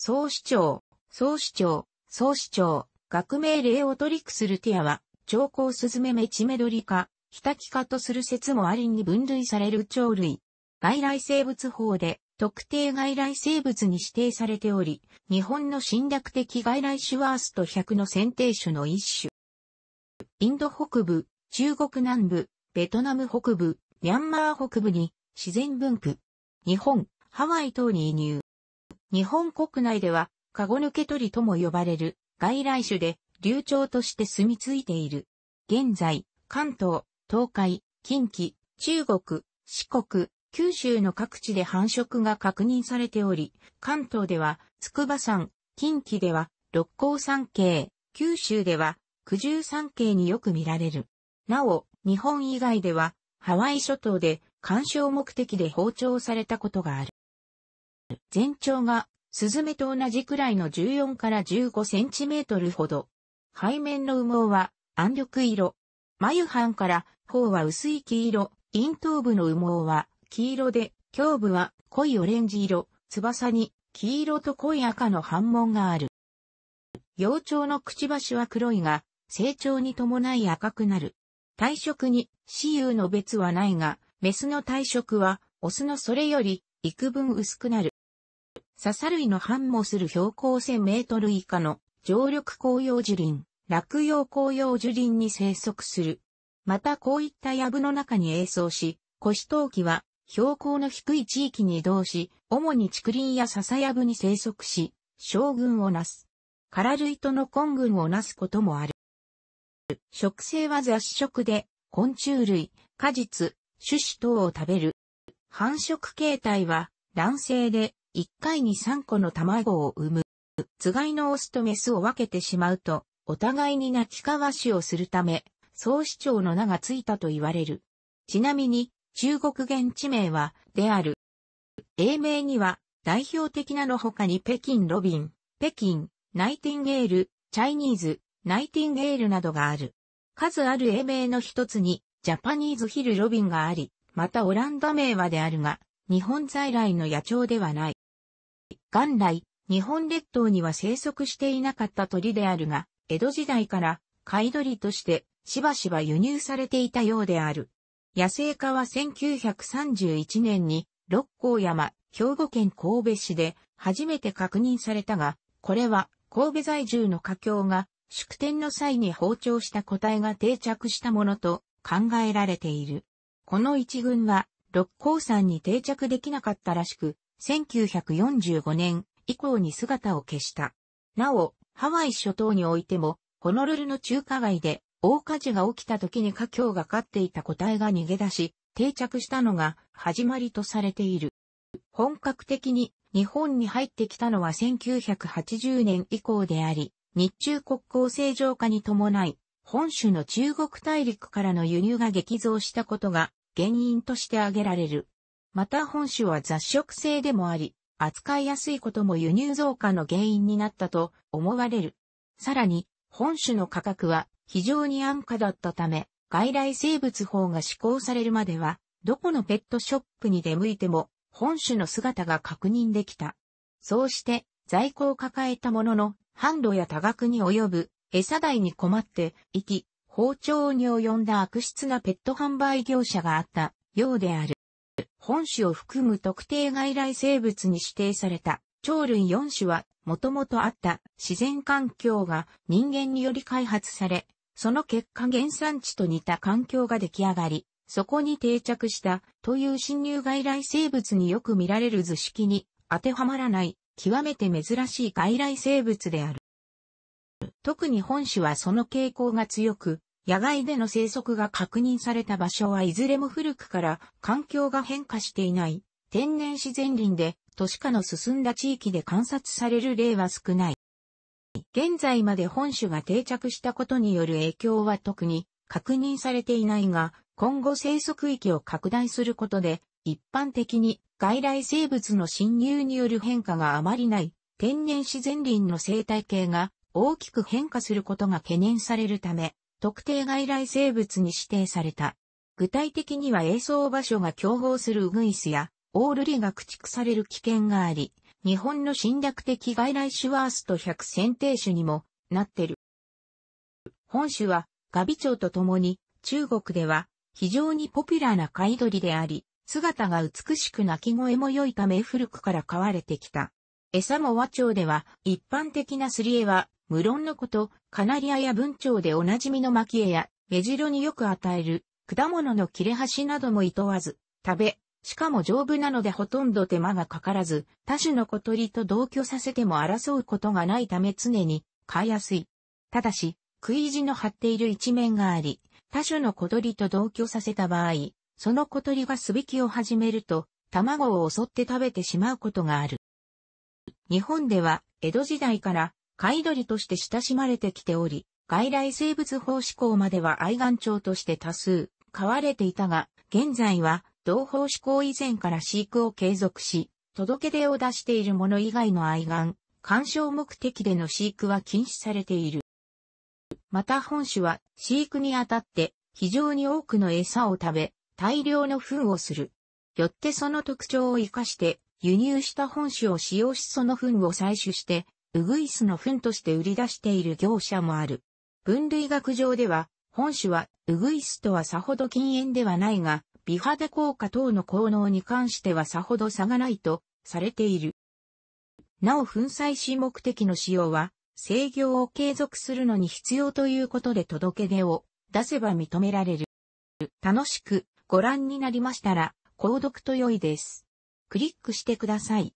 総市長、総市長、総市長、学名令をトリックするティアは、長高スズメメチメドリ科、ヒタキ科とする説もありに分類される鳥類。外来生物法で特定外来生物に指定されており、日本の侵略的外来種ワースト100の選定種の一種。インド北部、中国南部、ベトナム北部、ミャンマー北部に自然分布。日本、ハワイ等に移入。日本国内では、カゴ抜け鳥とも呼ばれる外来種で流鳥として住み着いている。現在、関東、東海、近畿、中国、四国、九州の各地で繁殖が確認されており、関東では筑波山、近畿では六甲山系、九州では九十山系によく見られる。なお、日本以外ではハワイ諸島で干渉目的で包丁されたことがある。全長がスズメと同じくらいの14から15センチメートルほど。背面の羽毛は暗緑色。眉半から頬は薄い黄色、陰頭部の羽毛は黄色で、胸部は濃いオレンジ色、翼に黄色と濃い赤の半紋がある。幼鳥のくちばしは黒いが、成長に伴い赤くなる。体色に雌雄の別はないが、メスの体色はオスのそれより幾分薄くなる。笹類の繁茂する標高1000メートル以下の常緑紅葉樹林、落葉紅葉樹林に生息する。またこういった藪の中に映像し、腰子陶器は標高の低い地域に移動し、主に竹林や笹藪に生息し、将軍をなす。カラ類との根群をなすこともある。食性は雑食で、昆虫類、果実、種子等を食べる。繁殖形態は卵性で、1回に3個の卵を産む。つがいのオスとメスを分けてしまうと、お互いに泣き交わしをするため、総市長の名がついたと言われる。ちなみに、中国現地名は、である。英名には、代表的なの他に北京ロビン、北京、ナイティンゲール、チャイニーズ、ナイティンゲールなどがある。数ある英名の一つに、ジャパニーズヒルロビンがあり、またオランダ名はであるが、日本在来の野鳥ではない。元来、日本列島には生息していなかった鳥であるが、江戸時代から貝鳥としてしばしば輸入されていたようである。野生化は1931年に六甲山、兵庫県神戸市で初めて確認されたが、これは神戸在住の家境が祝典の際に包丁した個体が定着したものと考えられている。この一群は六甲山に定着できなかったらしく、1945年以降に姿を消した。なお、ハワイ諸島においても、ホノルルの中華街で大火事が起きた時に家境が飼っていた個体が逃げ出し、定着したのが始まりとされている。本格的に日本に入ってきたのは1980年以降であり、日中国交正常化に伴い、本州の中国大陸からの輸入が激増したことが原因として挙げられる。また本種は雑食性でもあり、扱いやすいことも輸入増加の原因になったと思われる。さらに、本種の価格は非常に安価だったため、外来生物法が施行されるまでは、どこのペットショップに出向いても、本種の姿が確認できた。そうして、在庫を抱えたものの、販路や多額に及ぶ、餌代に困って、生き、包丁に及んだ悪質なペット販売業者があった、ようである。本種を含む特定外来生物に指定された鳥類4種は、もともとあった自然環境が人間により開発され、その結果原産地と似た環境が出来上がり、そこに定着したという侵入外来生物によく見られる図式に当てはまらない極めて珍しい外来生物である。特に本種はその傾向が強く、野外での生息が確認された場所はいずれも古くから環境が変化していない天然自然林で都市化の進んだ地域で観察される例は少ない。現在まで本種が定着したことによる影響は特に確認されていないが、今後生息域を拡大することで、一般的に外来生物の侵入による変化があまりない天然自然林の生態系が大きく変化することが懸念されるため、特定外来生物に指定された。具体的には映像場所が競合するウグイスやオールリが駆逐される危険があり、日本の侵略的外来種ワースト100選定種にもなってる。本種はガビチョウと共に中国では非常にポピュラーな貝鳥であり、姿が美しく鳴き声も良いため古くから飼われてきた。餌も和鳥では一般的なすり絵は無論のこと、カナリアや文鳥でおなじみの蒔絵や、目白によく与える、果物の切れ端なども厭わず、食べ、しかも丈夫なのでほとんど手間がかからず、他種の小鳥と同居させても争うことがないため常に飼いやすい。ただし、食い意地の張っている一面があり、他種の小鳥と同居させた場合、その小鳥が素引きを始めると、卵を襲って食べてしまうことがある。日本では、江戸時代から貝鳥として親しまれてきており、外来生物法施行までは愛玩鳥として多数、飼われていたが、現在は、同法施行以前から飼育を継続し、届け出を出しているもの以外の愛玩、鑑賞目的での飼育は禁止されている。また本種は、飼育にあたって、非常に多くの餌を食べ、大量の糞をする。よってその特徴を生かして、輸入した本種を使用しその糞を採取して、ウグイスの糞として売り出している業者もある。分類学上では、本種はウグイスとはさほど禁煙ではないが、美肌効果等の効能に関してはさほど差がないとされている。なお粉砕し目的の使用は、制御を継続するのに必要ということで届け出を出せば認められる。楽しくご覧になりましたら、購読と良いです。クリックしてください。